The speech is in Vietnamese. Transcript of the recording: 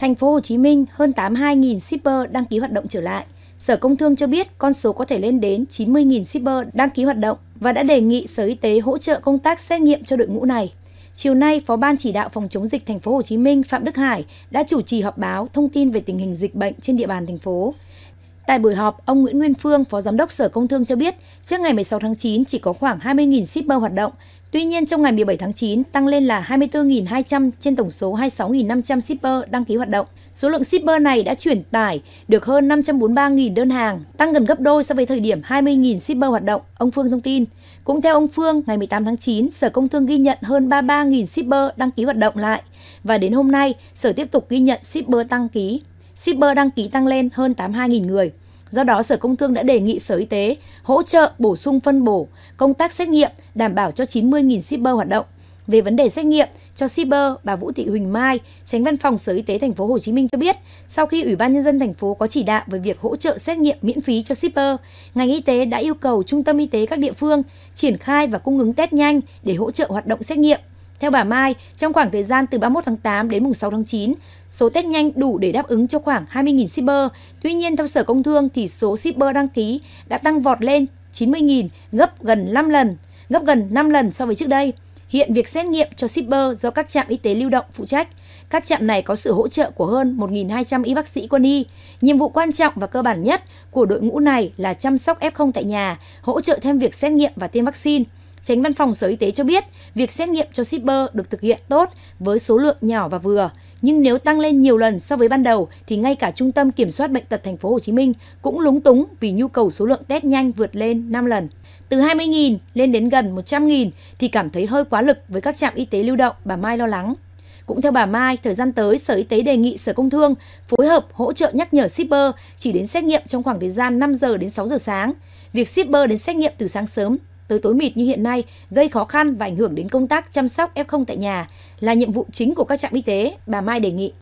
Thành phố Hồ Chí Minh hơn 82.000 shipper đăng ký hoạt động trở lại. Sở Công Thương cho biết con số có thể lên đến 90.000 shipper đăng ký hoạt động và đã đề nghị Sở Y tế hỗ trợ công tác xét nghiệm cho đội ngũ này. Chiều nay, Phó Ban chỉ đạo phòng chống dịch thành phố Hồ Chí Minh Phạm Đức Hải đã chủ trì họp báo thông tin về tình hình dịch bệnh trên địa bàn thành phố. Tại buổi họp, ông Nguyễn Nguyên Phương, Phó Giám đốc Sở Công Thương cho biết, trước ngày 16 tháng 9 chỉ có khoảng 20.000 shipper hoạt động, Tuy nhiên, trong ngày 17 tháng 9, tăng lên là 24.200 trên tổng số 26.500 shipper đăng ký hoạt động. Số lượng shipper này đã chuyển tải được hơn 543.000 đơn hàng, tăng gần gấp đôi so với thời điểm 20.000 shipper hoạt động, ông Phương thông tin. Cũng theo ông Phương, ngày 18 tháng 9, Sở Công Thương ghi nhận hơn 33.000 shipper đăng ký hoạt động lại. Và đến hôm nay, Sở tiếp tục ghi nhận shipper đăng ký. Shipper đăng ký tăng lên hơn 82.000 người. Do đó, Sở Công Thương đã đề nghị Sở Y tế hỗ trợ bổ sung phân bổ công tác xét nghiệm đảm bảo cho 90.000 shipper hoạt động. Về vấn đề xét nghiệm cho shipper, bà Vũ Thị Huỳnh Mai, Tránh Văn phòng Sở Y tế thành phố Hồ Chí Minh cho biết, sau khi Ủy ban nhân dân thành phố có chỉ đạo về việc hỗ trợ xét nghiệm miễn phí cho shipper, ngành y tế đã yêu cầu trung tâm y tế các địa phương triển khai và cung ứng test nhanh để hỗ trợ hoạt động xét nghiệm. Theo bà Mai, trong khoảng thời gian từ 31 tháng 8 đến mùng 6 tháng 9, số test nhanh đủ để đáp ứng cho khoảng 20.000 shipper. Tuy nhiên, theo Sở Công Thương thì số shipper đăng ký đã tăng vọt lên 90.000, gấp gần 5 lần, gấp gần 5 lần so với trước đây. Hiện việc xét nghiệm cho shipper do các trạm y tế lưu động phụ trách. Các trạm này có sự hỗ trợ của hơn 1.200 y bác sĩ quân y. Nhiệm vụ quan trọng và cơ bản nhất của đội ngũ này là chăm sóc F0 tại nhà, hỗ trợ thêm việc xét nghiệm và tiêm vaccine. Tránh văn phòng Sở Y tế cho biết, việc xét nghiệm cho shipper được thực hiện tốt với số lượng nhỏ và vừa, nhưng nếu tăng lên nhiều lần so với ban đầu thì ngay cả Trung tâm Kiểm soát bệnh tật thành phố Hồ Chí Minh cũng lúng túng vì nhu cầu số lượng test nhanh vượt lên 5 lần. Từ 20.000 lên đến gần 100.000 thì cảm thấy hơi quá lực với các trạm y tế lưu động, bà Mai lo lắng. Cũng theo bà Mai, thời gian tới Sở Y tế đề nghị Sở Công Thương phối hợp hỗ trợ nhắc nhở shipper chỉ đến xét nghiệm trong khoảng thời gian 5 giờ đến 6 giờ sáng. Việc shipper đến xét nghiệm từ sáng sớm tới tối mịt như hiện nay gây khó khăn và ảnh hưởng đến công tác chăm sóc F0 tại nhà là nhiệm vụ chính của các trạm y tế, bà Mai đề nghị.